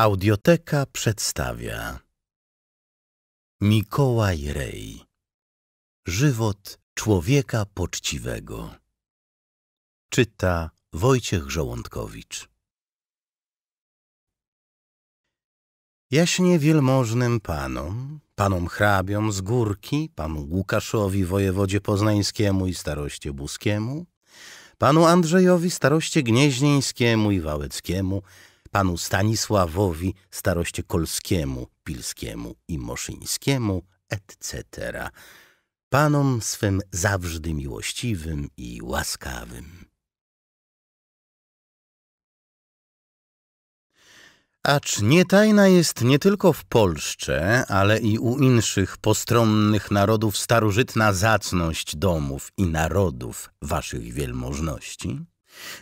Audioteka przedstawia Mikołaj Rej Żywot człowieka poczciwego Czyta Wojciech Żołądkowicz Jaśnie wielmożnym panom, panom hrabiom z Górki, panu Łukaszowi wojewodzie poznańskiemu i staroście buskiemu, panu Andrzejowi staroście gnieźnieńskiemu i wałeckiemu, panu Stanisławowi Starościekolskiemu, Pilskiemu i Moszyńskiemu, etc. Panom swym zawżdy miłościwym i łaskawym. Acz tajna jest nie tylko w Polsce, ale i u inszych postronnych narodów starożytna zacność domów i narodów waszych wielmożności,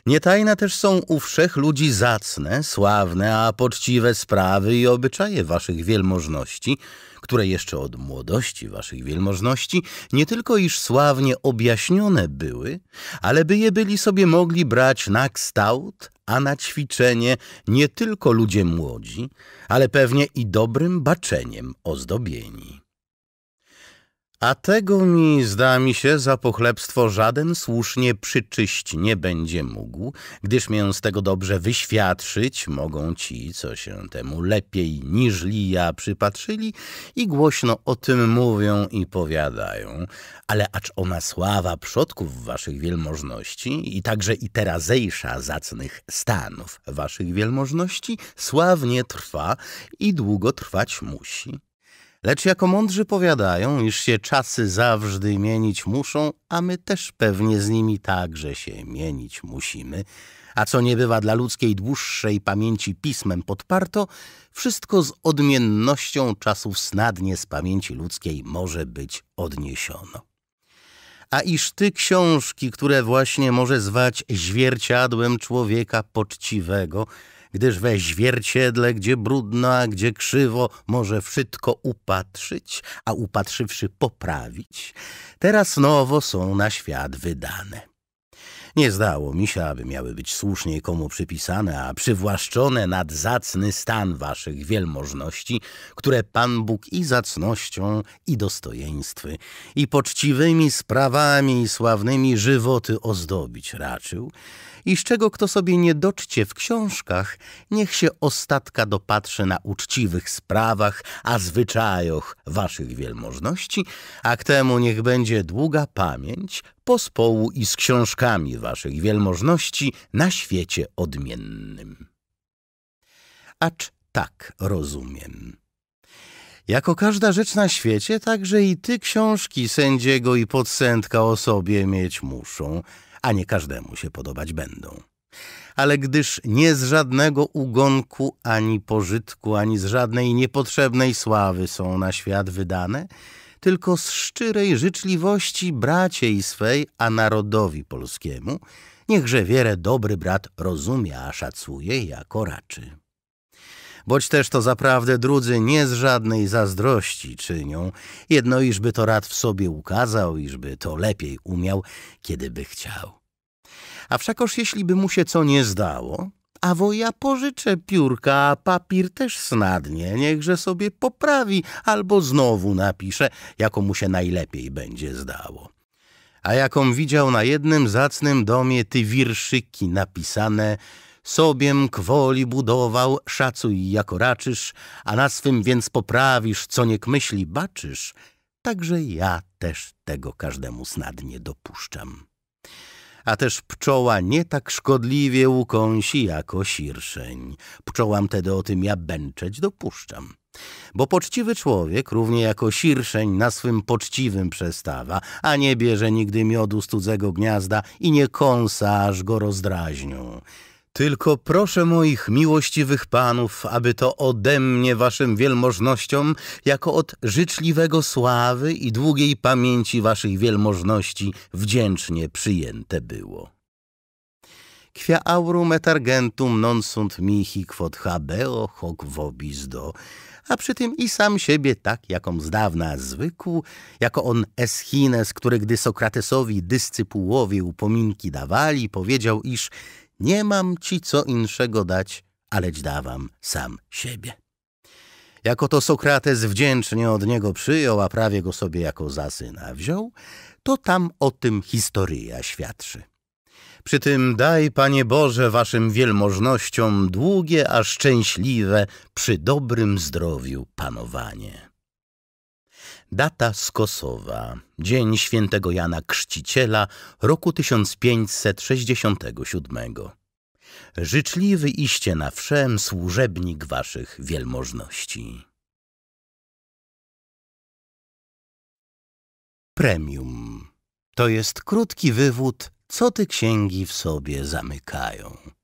Nietajne też są u wszech ludzi zacne, sławne, a poczciwe sprawy i obyczaje waszych wielmożności, które jeszcze od młodości waszych wielmożności nie tylko iż sławnie objaśnione były, ale by je byli sobie mogli brać na kształt, a na ćwiczenie nie tylko ludzie młodzi, ale pewnie i dobrym baczeniem ozdobieni. A tego mi, zda mi się, za pochlebstwo żaden słusznie przyczyść nie będzie mógł, gdyż mię z tego dobrze wyświadczyć mogą ci, co się temu lepiej niżli ja przypatrzyli i głośno o tym mówią i powiadają. Ale acz ona sława przodków waszych wielmożności i także i terazejsza zacnych stanów waszych wielmożności sławnie trwa i długo trwać musi Lecz jako mądrzy powiadają, iż się czasy zawsze mienić muszą, a my też pewnie z nimi także się mienić musimy. A co nie bywa dla ludzkiej dłuższej pamięci pismem podparto, wszystko z odmiennością czasów snadnie z pamięci ludzkiej może być odniesiono. A iż ty książki, które właśnie może zwać zwierciadłem człowieka poczciwego, gdyż we zwierciedle, gdzie brudno, a gdzie krzywo, może wszystko upatrzyć, a upatrzywszy poprawić, teraz nowo są na świat wydane. Nie zdało mi się, aby miały być słusznie komu przypisane, a przywłaszczone nad zacny stan waszych wielmożności, które Pan Bóg i zacnością, i dostojeństwy, i poczciwymi sprawami i sławnymi żywoty ozdobić raczył, i z czego kto sobie nie doczcie w książkach, niech się ostatka dopatrzy na uczciwych sprawach, a zwyczajoch waszych wielmożności, a k temu niech będzie długa pamięć pospołu i z książkami waszych wielmożności na świecie odmiennym. Acz tak rozumiem. Jako każda rzecz na świecie, także i ty książki sędziego i podsędka o sobie mieć muszą – a nie każdemu się podobać będą. Ale gdyż nie z żadnego ugonku, ani pożytku, ani z żadnej niepotrzebnej sławy są na świat wydane, tylko z szczerej życzliwości braciej swej, a narodowi polskiemu, niechże wiele dobry brat rozumie, a szacuje jako raczy boć też to zaprawdę drudzy nie z żadnej zazdrości czynią, jedno iżby to rad w sobie ukazał, iżby to lepiej umiał, kiedyby chciał. A wszakoż jeśli by mu się co nie zdało, a wo ja pożyczę piórka, a papir też snadnie, niechże sobie poprawi albo znowu napisze, jako mu się najlepiej będzie zdało. A jaką widział na jednym zacnym domie ty wirszyki napisane – Sobiem kwoli budował, szacuj jako raczysz, a na swym więc poprawisz, co niek myśli baczysz. Także ja też tego każdemu snadnie dopuszczam. A też pczoła nie tak szkodliwie ukąsi jako sirszeń. Pczołam tedy o tym ja bęczeć dopuszczam. Bo poczciwy człowiek, równie jako sirszeń, na swym poczciwym przestawa, a nie bierze nigdy miodu z cudzego gniazda i nie kąsa, aż go rozdraźnią. Tylko proszę moich miłościwych panów, aby to ode mnie waszym wielmożnościom, jako od życzliwego sławy i długiej pamięci waszej wielmożności wdzięcznie przyjęte było. Quia aurum et argentum non sunt mihi quod habeo hoc vobis do, a przy tym i sam siebie tak, jaką z dawna zwykł, jako on Eschines, który gdy Sokratesowi dyscypułowie upominki dawali, powiedział, iż nie mam ci co inszego dać, aleć dawam sam siebie. Jako to Sokrates wdzięcznie od niego przyjął, a prawie go sobie jako za syna wziął, to tam o tym historia świadczy. Przy tym daj, Panie Boże, waszym wielmożnościom długie a szczęśliwe przy dobrym zdrowiu panowanie. Data z Kosowa, dzień świętego Jana Chrzciciela roku 1567. Życzliwy iście na wszem służebnik waszych wielmożności. Premium to jest krótki wywód, co te księgi w sobie zamykają.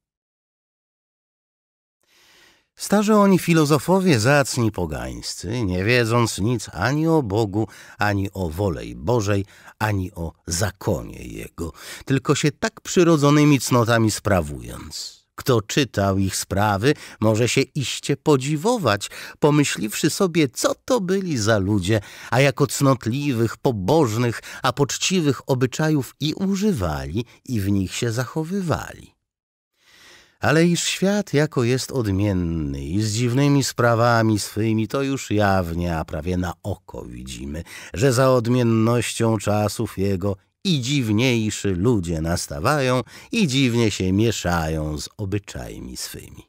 Starzy oni filozofowie zacni pogańscy, nie wiedząc nic ani o Bogu, ani o wolej Bożej, ani o zakonie Jego, tylko się tak przyrodzonymi cnotami sprawując. Kto czytał ich sprawy, może się iście podziwować, pomyśliwszy sobie, co to byli za ludzie, a jako cnotliwych, pobożnych, a poczciwych obyczajów i używali, i w nich się zachowywali. Ale iż świat jako jest odmienny i z dziwnymi sprawami swymi, to już jawnie, a prawie na oko widzimy, że za odmiennością czasów jego i dziwniejszy ludzie nastawają i dziwnie się mieszają z obyczajmi swymi.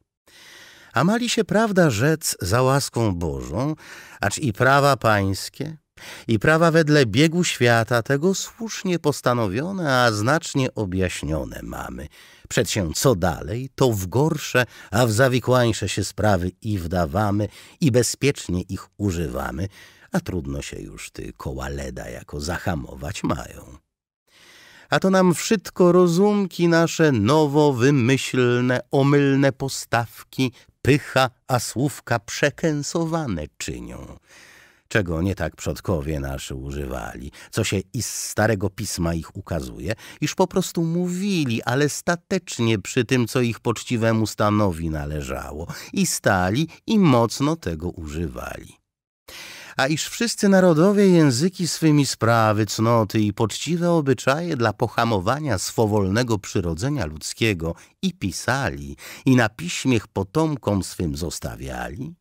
A mali się prawda rzec za łaską Bożą, acz i prawa pańskie – i prawa wedle biegu świata tego słusznie postanowione, a znacznie objaśnione mamy. Przedsię co dalej, to w gorsze, a w zawikłańsze się sprawy i wdawamy i bezpiecznie ich używamy, a trudno się już ty koła leda jako zahamować mają. A to nam wszystko rozumki nasze nowo wymyślne, omylne postawki, pycha, a słówka przekęsowane czynią czego nie tak przodkowie nasi używali, co się i z starego pisma ich ukazuje, iż po prostu mówili, ale statecznie przy tym, co ich poczciwemu stanowi należało, i stali i mocno tego używali a iż wszyscy narodowie języki swymi sprawy, cnoty i poczciwe obyczaje dla pohamowania swowolnego przyrodzenia ludzkiego i pisali, i na piśmiech potomkom swym zostawiali,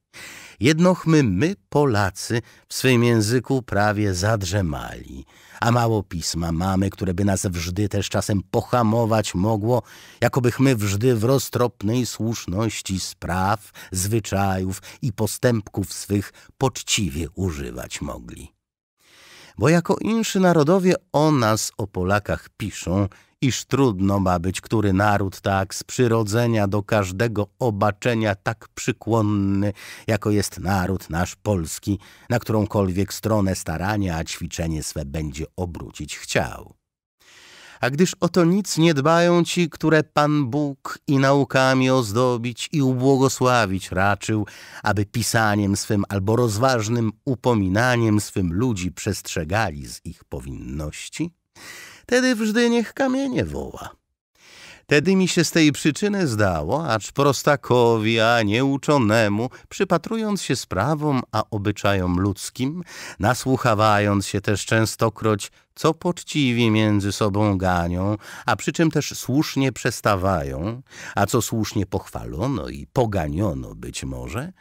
Jednochmy my, Polacy, w swym języku prawie zadrzemali, a mało pisma mamy, które by nas wżdy też czasem pohamować mogło, jakobychmy wżdy w roztropnej słuszności spraw, zwyczajów i postępków swych poczciwie używać mogli. Bo jako inszy narodowie o nas, o Polakach piszą iż trudno ma być, który naród tak z przyrodzenia do każdego obaczenia tak przykłonny, jako jest naród nasz polski, na którąkolwiek stronę starania, a ćwiczenie swe będzie obrócić chciał. A gdyż o to nic nie dbają ci, które Pan Bóg i naukami ozdobić i ubłogosławić raczył, aby pisaniem swym albo rozważnym upominaniem swym ludzi przestrzegali z ich powinności, Tedy wżdy niech kamienie woła. Tedy mi się z tej przyczyny zdało, acz prostakowi, a nieuczonemu, przypatrując się sprawom, a obyczajom ludzkim, nasłuchawając się też częstokroć co poczciwi między sobą ganią, a przy czym też słusznie przestawają, a co słusznie pochwalono i poganiono być może,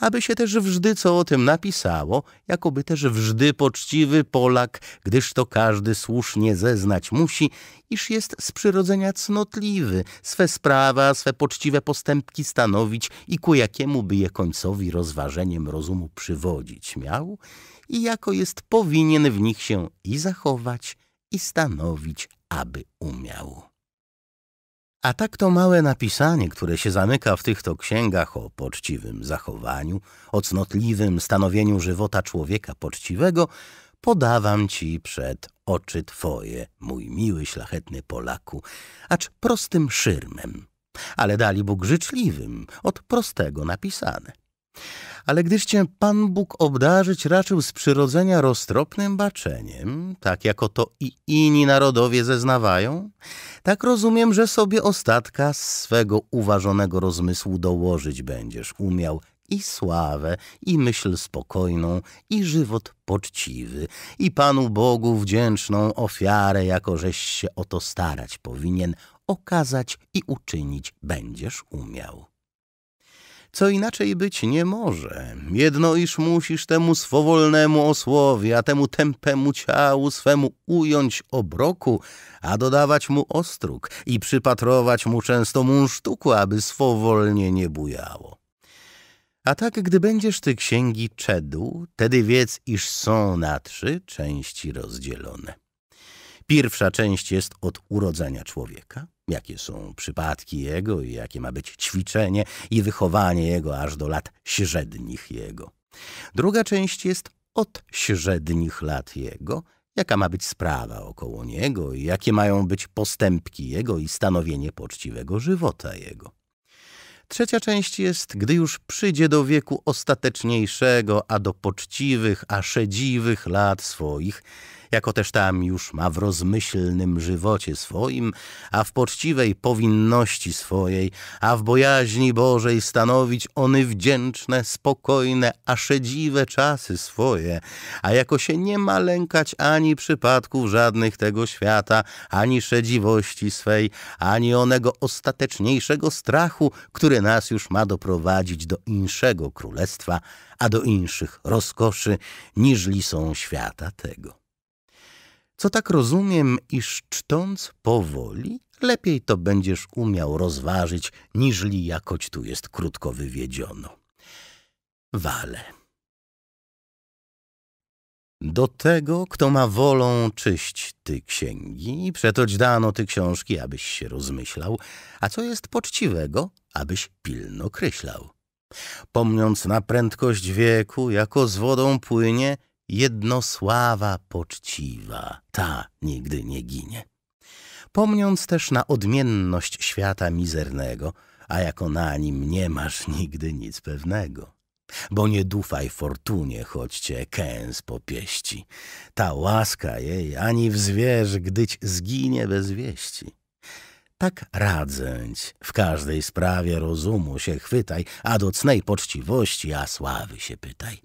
aby się też wżdy co o tym napisało, jakoby też wżdy poczciwy Polak, gdyż to każdy słusznie zeznać musi, iż jest z przyrodzenia cnotliwy, swe sprawa, swe poczciwe postępki stanowić i ku jakiemu by je końcowi rozważeniem rozumu przywodzić miał, i jako jest powinien w nich się i zachować, i stanowić, aby umiał. A tak to małe napisanie, które się zamyka w tych to księgach o poczciwym zachowaniu, o cnotliwym stanowieniu żywota człowieka poczciwego, podawam ci przed oczy twoje, mój miły, szlachetny Polaku, acz prostym szyrmem, ale dali Bóg życzliwym, od prostego napisane. Ale gdyż cię Pan Bóg obdarzyć raczył z przyrodzenia roztropnym baczeniem, tak jako to i inni narodowie zeznawają, tak rozumiem, że sobie ostatka swego uważonego rozmysłu dołożyć będziesz umiał i sławę, i myśl spokojną, i żywot poczciwy, i Panu Bogu wdzięczną ofiarę, jako żeś się o to starać powinien, okazać i uczynić będziesz umiał co inaczej być nie może. Jedno iż musisz temu swowolnemu osłowi, a temu tępemu ciału swemu ująć obroku, a dodawać mu ostróg i przypatrować mu często sztuku, aby swowolnie nie bujało. A tak, gdy będziesz ty księgi czedł, tedy wiedz, iż są na trzy części rozdzielone. Pierwsza część jest od urodzenia człowieka, jakie są przypadki jego i jakie ma być ćwiczenie i wychowanie jego aż do lat średnich jego. Druga część jest od średnich lat jego, jaka ma być sprawa około niego i jakie mają być postępki jego i stanowienie poczciwego żywota jego. Trzecia część jest, gdy już przyjdzie do wieku ostateczniejszego, a do poczciwych, a szedziwych lat swoich, jako też tam już ma w rozmyślnym żywocie swoim, a w poczciwej powinności swojej, a w bojaźni Bożej stanowić ony wdzięczne, spokojne, a szedziwe czasy swoje, a jako się nie ma lękać ani przypadków żadnych tego świata, ani szedziwości swej, ani onego ostateczniejszego strachu, który nas już ma doprowadzić do inszego królestwa, a do inszych rozkoszy, niżli są świata tego. Co tak rozumiem, iż czcząc powoli, lepiej to będziesz umiał rozważyć, niżli jakoć tu jest krótko wywiedziono. Wale. Do tego, kto ma wolą czyść ty księgi, przetoć dano ty książki, abyś się rozmyślał, a co jest poczciwego, abyś pilno kryślał. Pomniąc na prędkość wieku, jako z wodą płynie, jedno sława poczciwa, ta nigdy nie ginie. Pomniąc też na odmienność świata mizernego, a jako na nim nie masz nigdy nic pewnego. Bo nie dufaj fortunie, choć cię kęs popieści. Ta łaska jej ani wzwierz, gdyć zginie bez wieści. Tak radzęć, w każdej sprawie rozumu się chwytaj, a docnej poczciwości, a sławy się pytaj.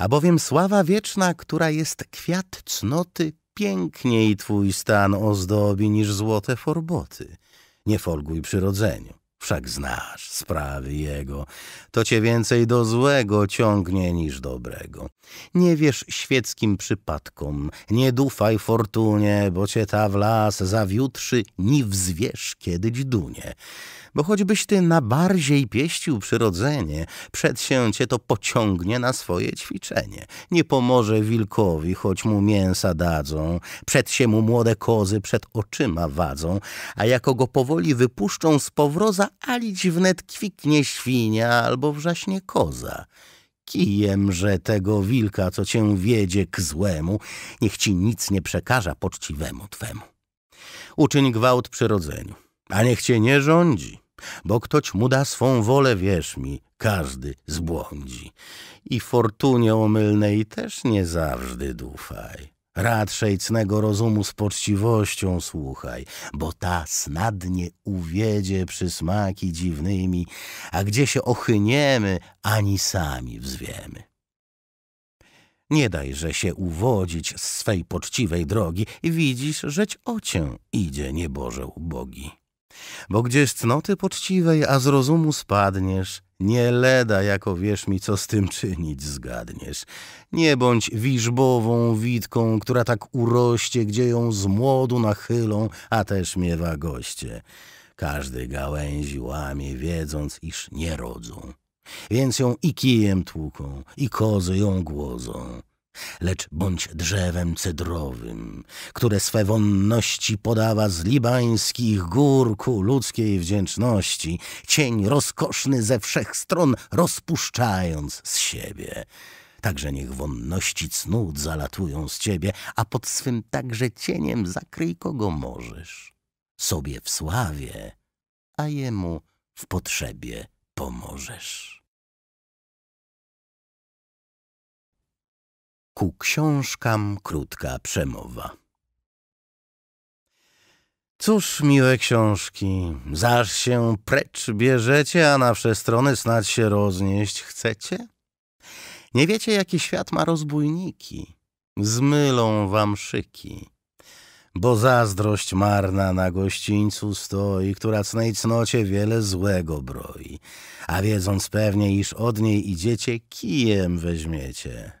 A bowiem sława wieczna, która jest kwiat cnoty, piękniej twój stan ozdobi niż złote forboty. Nie folguj przyrodzeniu. Wszak znasz sprawy jego, to cię więcej do złego ciągnie niż dobrego. Nie wierz świeckim przypadkom, nie dufaj fortunie, bo cię ta w las zawiótrzy, ni wzwiesz kiedyś dunie. Bo choćbyś ty na bardziej pieścił przyrodzenie, przed się cię to pociągnie na swoje ćwiczenie. Nie pomoże wilkowi, choć mu mięsa dadzą, przed się mu młode kozy przed oczyma wadzą, a jako go powoli wypuszczą z powroza, ali dziwnet kwiknie świnia albo wrzaśnie koza. Kijem, że tego wilka, co cię wiedzie k złemu, niech ci nic nie przekaża poczciwemu twemu. Uczyń gwałt przyrodzeniu, a niech cię nie rządzi, bo ktoś mu da swą wolę, wierz mi, każdy zbłądzi. I fortunie omylnej też nie zawsze dufaj. Radziej cnego rozumu z poczciwością słuchaj, bo ta snadnie uwiedzie przysmaki dziwnymi, a gdzie się ochyniemy, ani sami wzwiemy. Nie dajże się uwodzić z swej poczciwej drogi, widzisz, żeć o cię idzie nieboże ubogi. Bo gdzieś cnoty poczciwej, a z rozumu spadniesz, nie leda, jako wiesz mi, co z tym czynić zgadniesz. Nie bądź wiszbową witką, która tak uroście gdzie ją z młodu nachylą, a też miewa goście. Każdy gałęzi łamie, wiedząc, iż nie rodzą. Więc ją i kijem tłuką, i kozy ją głozą lecz bądź drzewem cedrowym, które swe wonności podawa z libańskich gór ku ludzkiej wdzięczności, cień rozkoszny ze wszech stron rozpuszczając z siebie. Także niech wonności cnót zalatują z ciebie, a pod swym także cieniem zakryj kogo możesz. Sobie w sławie, a jemu w potrzebie pomożesz. Ku książkam krótka przemowa. Cóż, miłe książki, zaż się precz bierzecie, a na strony snad się roznieść chcecie? Nie wiecie, jaki świat ma rozbójniki, zmylą wam szyki. Bo zazdrość marna na gościńcu stoi, która cnej cnocie wiele złego broi, a wiedząc pewnie, iż od niej idziecie, kijem weźmiecie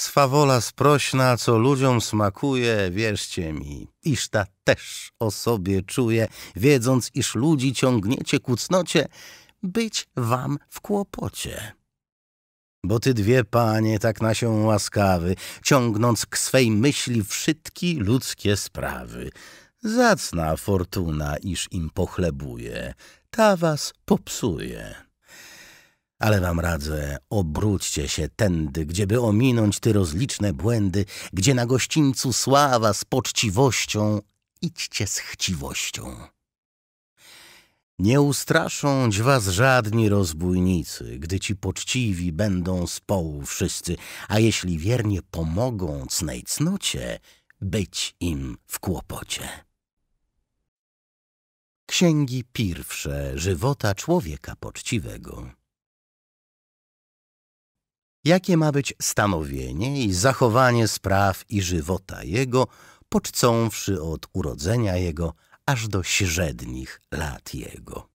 Swawola sprośna, co ludziom smakuje, wierzcie mi, iż ta też o sobie czuje, wiedząc, iż ludzi ciągniecie ku cnocie, być wam w kłopocie. Bo ty dwie, panie, tak na się łaskawy, ciągnąc k swej myśli wszystkie ludzkie sprawy. Zacna fortuna, iż im pochlebuje, ta was popsuje. Ale wam radzę, obróćcie się tędy, gdzieby ominąć ty rozliczne błędy, gdzie na gościńcu sława z poczciwością, idźcie z chciwością. Nie ustraszą was żadni rozbójnicy, gdy ci poczciwi będą z połu wszyscy, a jeśli wiernie pomogą cnej cnocie, być im w kłopocie. Księgi pierwsze żywota człowieka poczciwego jakie ma być stanowienie i zachowanie spraw i żywota jego, poczcąwszy od urodzenia jego aż do średnich lat jego.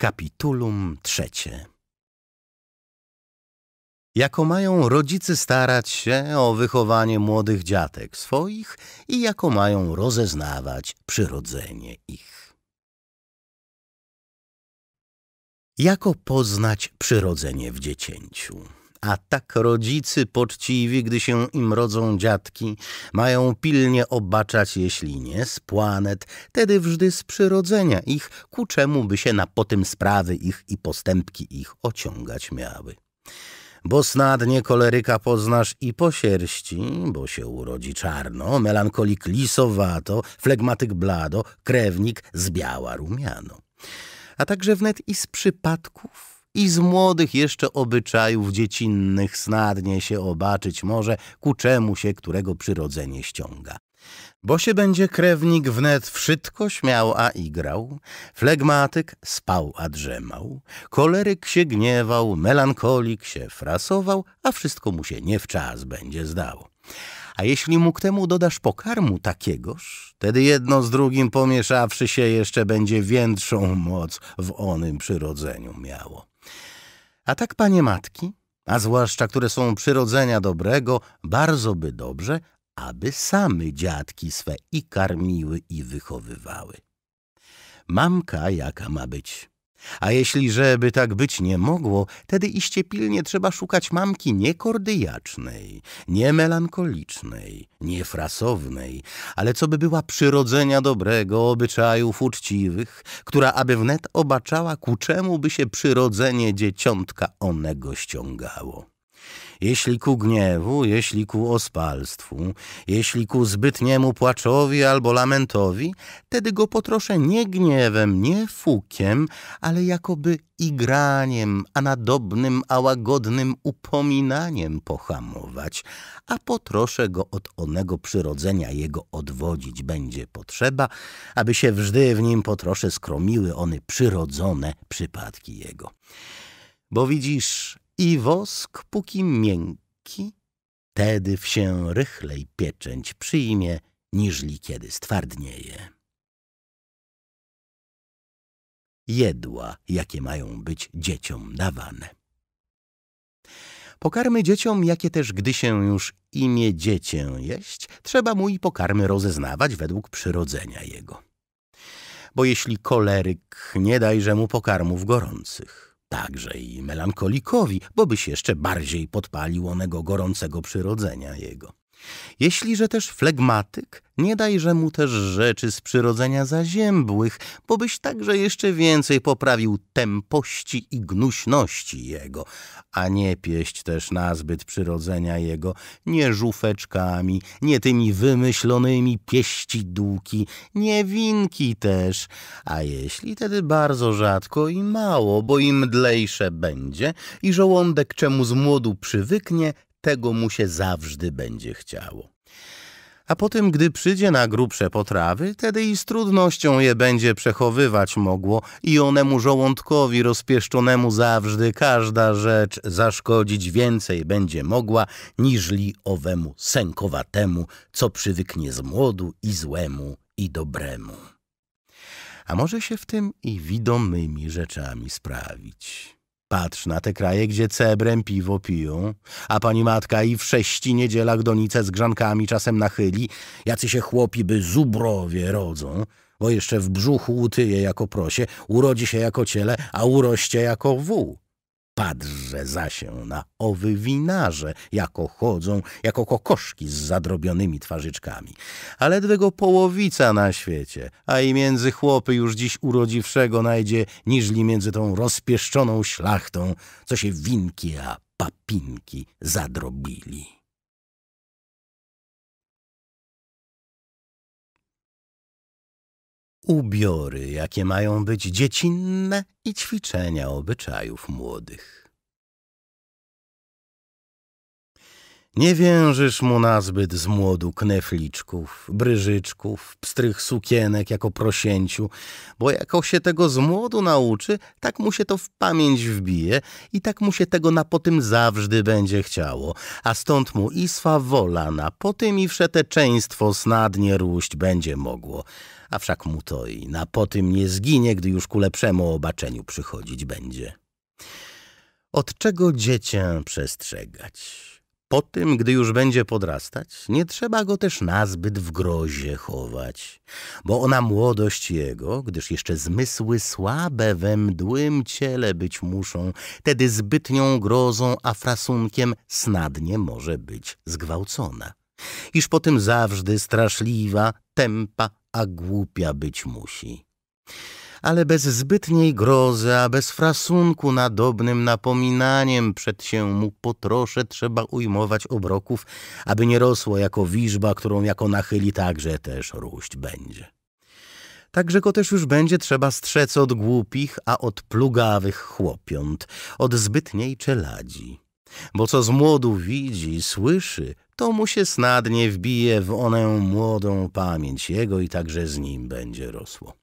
Kapitulum trzecie Jako mają rodzice starać się o wychowanie młodych dziatek swoich i jako mają rozeznawać przyrodzenie ich. Jako poznać przyrodzenie w dziecięciu? A tak rodzicy poczciwi, gdy się im rodzą dziadki, mają pilnie obaczać, jeśli nie z planet, tedy wżdy z przyrodzenia ich, ku czemu by się na potym sprawy ich i postępki ich ociągać miały. Bo snadnie koleryka poznasz i po sierści, bo się urodzi czarno, melankolik lisowato, flegmatyk blado, krewnik z biała rumiano a także wnet i z przypadków, i z młodych jeszcze obyczajów dziecinnych snadnie się obaczyć może, ku czemu się którego przyrodzenie ściąga. Bo się będzie krewnik wnet wszystko śmiał, a igrał, flegmatyk spał, a drzemał, koleryk się gniewał, melankolik się frasował, a wszystko mu się nie w czas będzie zdało. A jeśli mu k temu dodasz pokarmu takiegoż, tedy jedno z drugim pomieszawszy się jeszcze będzie większą moc w onym przyrodzeniu miało. A tak, panie matki, a zwłaszcza które są przyrodzenia dobrego, bardzo by dobrze, aby same dziadki swe i karmiły i wychowywały. Mamka jaka ma być a jeśli żeby tak być nie mogło, tedy iście pilnie trzeba szukać mamki nie kordyjacznej, nie melancholicznej, nie frasownej, ale co by była przyrodzenia dobrego, obyczajów uczciwych, która aby wnet obaczała, ku czemu by się przyrodzenie dzieciątka onego ściągało jeśli ku gniewu, jeśli ku ospalstwu, jeśli ku zbytniemu płaczowi albo lamentowi, tedy go potroszę nie gniewem, nie fukiem, ale jakoby igraniem, a nadobnym, a łagodnym upominaniem pohamować, a potroszę go od onego przyrodzenia jego odwodzić będzie potrzeba, aby się wżdy w nim potrosze skromiły one przyrodzone przypadki jego. Bo widzisz, i wosk póki miękki, tedy wsię rychlej pieczęć przyjmie, niżli kiedy stwardnieje. Jedła, jakie mają być dzieciom dawane. Pokarmy dzieciom, jakie też gdy się już imię dziecię jeść, trzeba mu i pokarmy rozeznawać według przyrodzenia jego. Bo jeśli koleryk, nie dajże mu pokarmów gorących także i melancholikowi, bo byś jeszcze bardziej podpalił onego gorącego przyrodzenia jego. Jeśli że też flegmatyk, nie dajże mu też rzeczy z przyrodzenia zaziębłych, bo byś także jeszcze więcej poprawił tempości i gnuśności jego, a nie pieść też nazbyt przyrodzenia jego, nie żufeczkami, nie tymi wymyślonymi pieści duki, nie winki też, a jeśli tedy bardzo rzadko i mało, bo im mdlejsze będzie i żołądek czemu z młodu przywyknie, tego mu się zawsze będzie chciało. A potem, gdy przyjdzie na grubsze potrawy, wtedy i z trudnością je będzie przechowywać mogło i onemu żołądkowi rozpieszczonemu zawsze każda rzecz zaszkodzić więcej będzie mogła, niżli owemu sękowatemu, co przywyknie z młodu i złemu i dobremu. A może się w tym i widomymi rzeczami sprawić. Patrz na te kraje, gdzie cebrem piwo piją, a pani matka i w sześci niedzielach donice z grzankami czasem nachyli, jacy się chłopi by zubrowie rodzą, bo jeszcze w brzuchu utyje jako prosie, urodzi się jako ciele, a uroście jako wół za się na owy winarze, jako chodzą, jako kokoszki z zadrobionymi twarzyczkami. A ledwego połowica na świecie, a i między chłopy już dziś urodziwszego najdzie, niżli między tą rozpieszczoną szlachtą, co się winki a papinki zadrobili. ubiory, jakie mają być dziecinne i ćwiczenia obyczajów młodych. Nie wężysz mu nazbyt z młodu knefliczków, bryżyczków, pstrych sukienek jako prosięciu, bo jako się tego z młodu nauczy, tak mu się to w pamięć wbije i tak mu się tego na potem zawsze będzie chciało, a stąd mu i swawola na tym i wszeteczeństwo snadnie róść będzie mogło, a wszak mu to i na potym nie zginie, gdy już ku lepszemu obaczeniu przychodzić będzie. Od czego dziecię przestrzegać? Po tym, gdy już będzie podrastać, nie trzeba go też nazbyt w grozie chować, bo ona młodość jego, gdyż jeszcze zmysły słabe we mdłym ciele być muszą, tedy zbytnią grozą, a frasunkiem snadnie może być zgwałcona. Iż po tym zawsze straszliwa, tempa, a głupia być musi ale bez zbytniej grozy, a bez frasunku nadobnym napominaniem przed się mu potrosze trzeba ujmować obroków, aby nie rosło jako wiżba, którą jako nachyli także też róść będzie. Także go też już będzie trzeba strzec od głupich, a od plugawych chłopiąt, od zbytniej czeladzi. Bo co z młodu widzi, słyszy, to mu się snadnie wbije w onę młodą pamięć jego i także z nim będzie rosło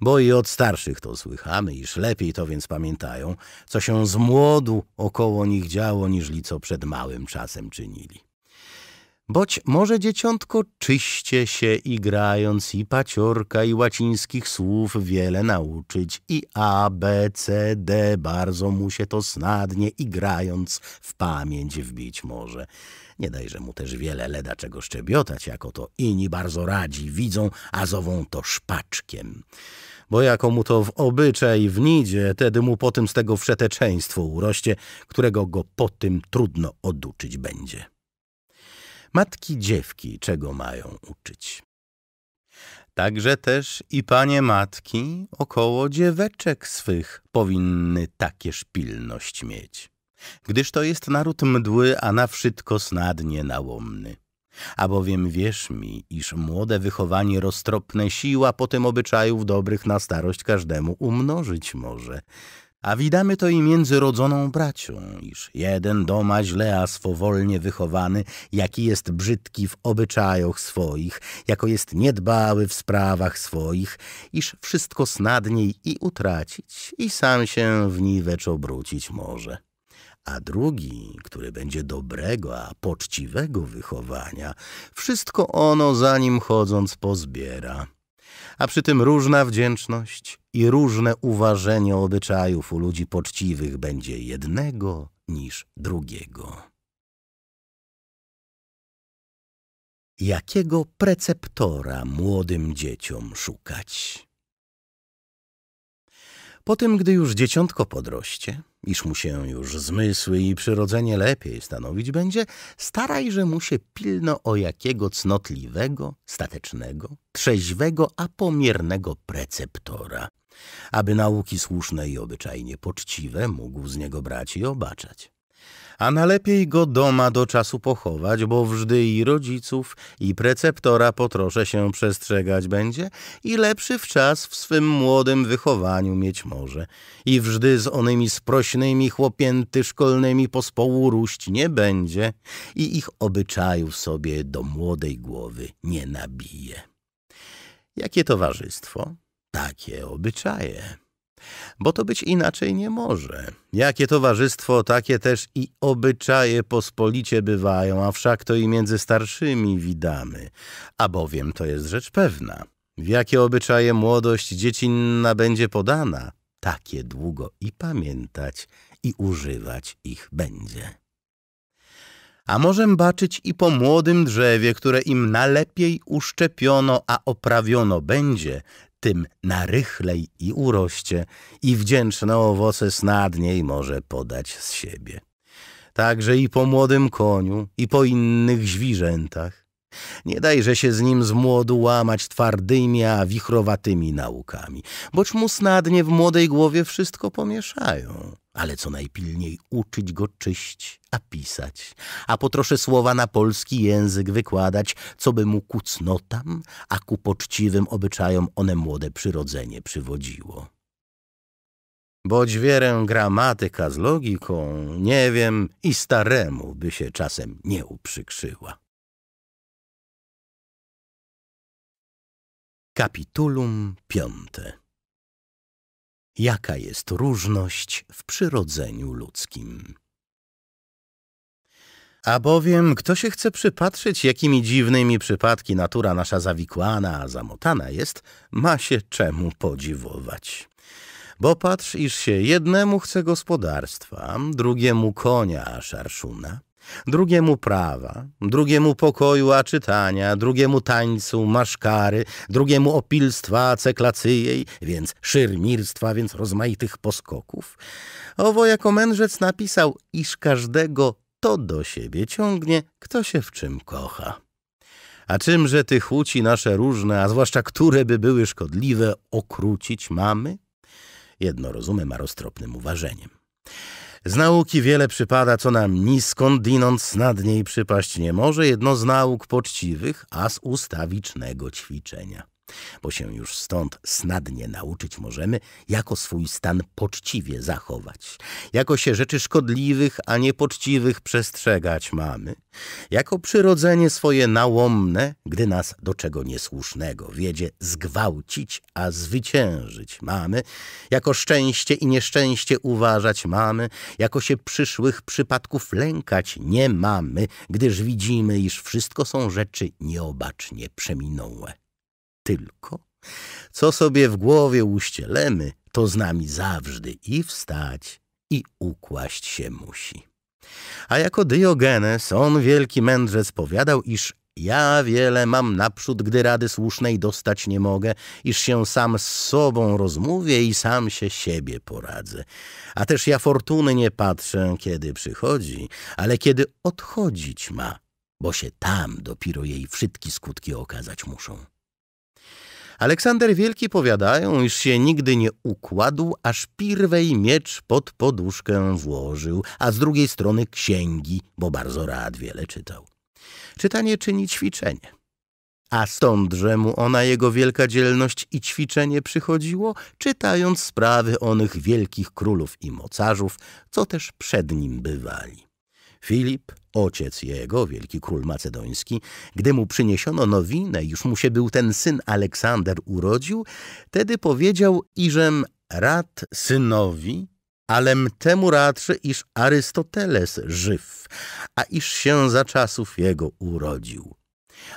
bo i od starszych to słychamy, iż lepiej to więc pamiętają, co się z młodu około nich działo, niżli co przed małym czasem czynili. Boć może dzieciątko czyście się i grając i paciorka i łacińskich słów wiele nauczyć i a, b, c, d bardzo mu się to snadnie i grając w pamięć wbić może. Nie dajże mu też wiele leda czego szczebiotać, jako to inni bardzo radzi widzą, a zową to szpaczkiem bo jako mu to w obyczaj wnidzie, tedy mu potem z tego wszeteczeństwo uroście, którego go po tym trudno oduczyć będzie. Matki dziewki czego mają uczyć? Także też i panie matki około dzieweczek swych powinny takież pilność mieć. Gdyż to jest naród mdły, a na wszystko snadnie nałomny. A bowiem wierz mi, iż młode wychowanie roztropne siła po tym obyczajów dobrych na starość każdemu umnożyć może. A widamy to i między rodzoną bracią, iż jeden doma źle a swowolnie wychowany, jaki jest brzydki w obyczajach swoich, jako jest niedbały w sprawach swoich, iż wszystko snadniej i utracić, i sam się w niwecz obrócić może a drugi, który będzie dobrego, a poczciwego wychowania, wszystko ono za nim chodząc pozbiera. A przy tym różna wdzięczność i różne uważenie obyczajów u ludzi poczciwych będzie jednego niż drugiego. Jakiego preceptora młodym dzieciom szukać? Po tym, gdy już dzieciątko podroście, iż mu się już zmysły i przyrodzenie lepiej stanowić będzie, starajże mu się pilno o jakiego cnotliwego, statecznego, trzeźwego, a pomiernego preceptora, aby nauki słuszne i obyczajnie poczciwe mógł z niego brać i obaczać a najlepiej go doma do czasu pochować, bo wżdy i rodziców, i preceptora potrosze się przestrzegać będzie i lepszy w czas w swym młodym wychowaniu mieć może. I wżdy z onymi sprośnymi chłopięty szkolnymi pospołu róść nie będzie i ich obyczajów sobie do młodej głowy nie nabije. Jakie towarzystwo? Takie obyczaje. Bo to być inaczej nie może. Jakie towarzystwo, takie też i obyczaje pospolicie bywają, a wszak to i między starszymi widamy, a bowiem to jest rzecz pewna. W jakie obyczaje młodość dziecinna będzie podana, takie długo i pamiętać, i używać ich będzie. A możem baczyć i po młodym drzewie, które im najlepiej uszczepiono, a oprawiono będzie, tym narychlej i uroście i wdzięczne owoce snadniej może podać z siebie. Także i po młodym koniu, i po innych zwierzętach. Nie dajże się z nim z młodu łamać twardymi, a wichrowatymi naukami, boć mu snadnie w młodej głowie wszystko pomieszają ale co najpilniej uczyć go czyść, a pisać, a po trosze słowa na polski język wykładać, co by mu ku cnotam, a ku poczciwym obyczajom one młode przyrodzenie przywodziło. Boć wierę gramatyka z logiką, nie wiem, i staremu by się czasem nie uprzykrzyła. Kapitulum piąte jaka jest różność w przyrodzeniu ludzkim. A bowiem, kto się chce przypatrzyć, jakimi dziwnymi przypadki natura nasza zawikłana, zamotana jest, ma się czemu podziwować. Bo patrz, iż się jednemu chce gospodarstwa, drugiemu konia szarszuna, drugiemu prawa, drugiemu pokoju, a czytania, drugiemu tańcu, maszkary, drugiemu opilstwa, ceklacyjej, więc szyrmirstwa, więc rozmaitych poskoków. Owo jako mędrzec napisał, iż każdego to do siebie ciągnie, kto się w czym kocha. A czymże ty chuci nasze różne, a zwłaszcza które by były szkodliwe, okrucić mamy? Jedno rozumem, a roztropnym uważeniem. Z nauki wiele przypada, co nam ni skądinąd nad niej przypaść nie może, jedno z nauk poczciwych, a z ustawicznego ćwiczenia bo się już stąd snadnie nauczyć możemy, jako swój stan poczciwie zachować, jako się rzeczy szkodliwych, a niepoczciwych przestrzegać mamy, jako przyrodzenie swoje nałomne, gdy nas do czego niesłusznego wiedzie, zgwałcić, a zwyciężyć mamy, jako szczęście i nieszczęście uważać mamy, jako się przyszłych przypadków lękać nie mamy, gdyż widzimy, iż wszystko są rzeczy nieobacznie przeminąłe tylko co sobie w głowie uścielemy, to z nami zawsze i wstać, i ukłaść się musi. A jako Diogenes, on wielki mędrzec powiadał, iż ja wiele mam naprzód, gdy rady słusznej dostać nie mogę, iż się sam z sobą rozmówię i sam się siebie poradzę. A też ja fortuny nie patrzę, kiedy przychodzi, ale kiedy odchodzić ma, bo się tam dopiero jej wszystkie skutki okazać muszą. Aleksander Wielki powiadają, iż się nigdy nie układł, aż pierwej miecz pod poduszkę włożył, a z drugiej strony księgi, bo bardzo rad wiele czytał. Czytanie czyni ćwiczenie. A stądże mu ona jego wielka dzielność i ćwiczenie przychodziło, czytając sprawy onych wielkich królów i mocarzów, co też przed nim bywali. Filip, ojciec jego, wielki król macedoński, gdy mu przyniesiono nowinę, już mu się był ten syn Aleksander urodził, tedy powiedział, iżem rad synowi, alem temu radszy, iż Arystoteles żyw, a iż się za czasów jego urodził.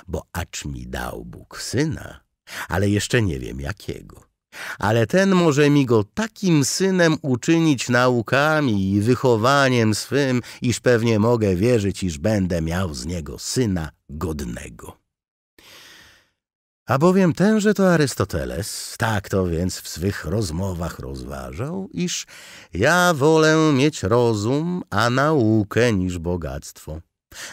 Bo acz mi dał Bóg syna, ale jeszcze nie wiem jakiego ale ten może mi go takim synem uczynić naukami i wychowaniem swym, iż pewnie mogę wierzyć, iż będę miał z niego syna godnego. A bowiem tenże to Arystoteles, tak to więc w swych rozmowach rozważał, iż ja wolę mieć rozum, a naukę niż bogactwo,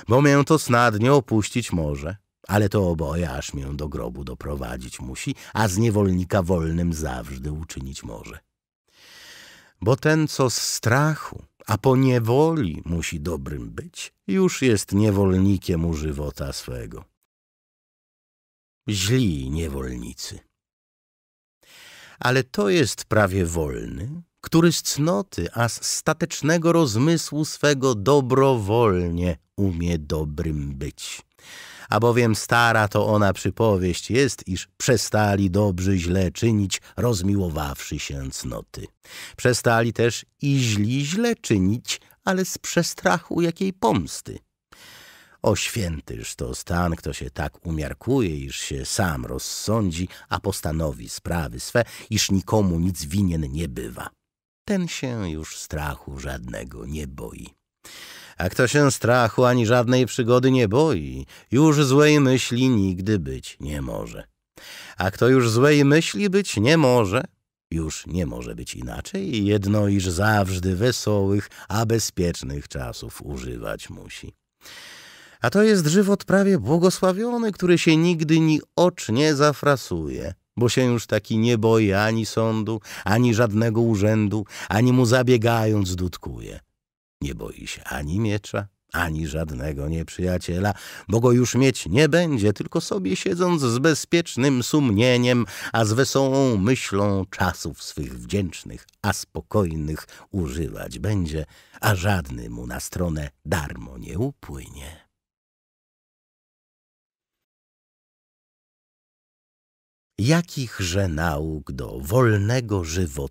bo mię to snadnie opuścić może ale to oboje aż mię do grobu doprowadzić musi, a z niewolnika wolnym zawsze uczynić może. Bo ten, co z strachu, a po niewoli musi dobrym być, już jest niewolnikiem u żywota swego. Źli niewolnicy. Ale to jest prawie wolny, który z cnoty, a z statecznego rozmysłu swego dobrowolnie umie dobrym być. A bowiem stara to ona przypowieść jest, iż przestali dobrzy źle czynić, rozmiłowawszy się cnoty. Przestali też i źli źle czynić, ale z przestrachu jakiej pomsty. O świętyż to stan, kto się tak umiarkuje, iż się sam rozsądzi, a postanowi sprawy swe, iż nikomu nic winien nie bywa. Ten się już strachu żadnego nie boi. A kto się strachu ani żadnej przygody nie boi, już złej myśli nigdy być nie może. A kto już złej myśli być nie może, już nie może być inaczej, jedno iż zawsze wesołych, a bezpiecznych czasów używać musi. A to jest żywot prawie błogosławiony, który się nigdy ni ocz nie zafrasuje, bo się już taki nie boi ani sądu, ani żadnego urzędu, ani mu zabiegając dudkuje. Nie boi się ani miecza, ani żadnego nieprzyjaciela, bo go już mieć nie będzie, tylko sobie siedząc z bezpiecznym sumieniem, a z wesołą myślą czasów swych wdzięcznych, a spokojnych używać będzie, a żadny mu na stronę darmo nie upłynie. Jakichże nauk do wolnego żywota